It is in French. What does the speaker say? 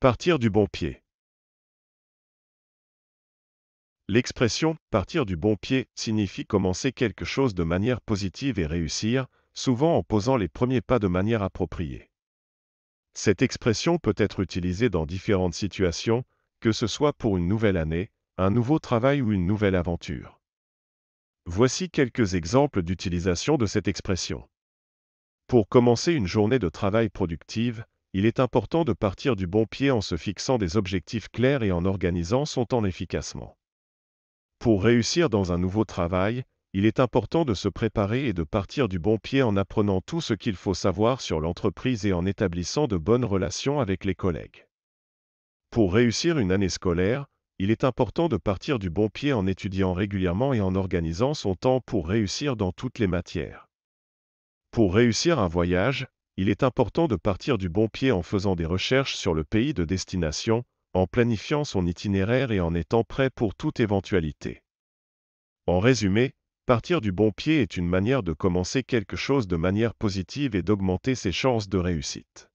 Partir du bon pied. L'expression partir du bon pied signifie commencer quelque chose de manière positive et réussir, souvent en posant les premiers pas de manière appropriée. Cette expression peut être utilisée dans différentes situations, que ce soit pour une nouvelle année, un nouveau travail ou une nouvelle aventure. Voici quelques exemples d'utilisation de cette expression. Pour commencer une journée de travail productive, il est important de partir du bon pied en se fixant des objectifs clairs et en organisant son temps efficacement. Pour réussir dans un nouveau travail, il est important de se préparer et de partir du bon pied en apprenant tout ce qu'il faut savoir sur l'entreprise et en établissant de bonnes relations avec les collègues. Pour réussir une année scolaire, il est important de partir du bon pied en étudiant régulièrement et en organisant son temps pour réussir dans toutes les matières. Pour réussir un voyage, il est important de partir du bon pied en faisant des recherches sur le pays de destination, en planifiant son itinéraire et en étant prêt pour toute éventualité. En résumé, partir du bon pied est une manière de commencer quelque chose de manière positive et d'augmenter ses chances de réussite.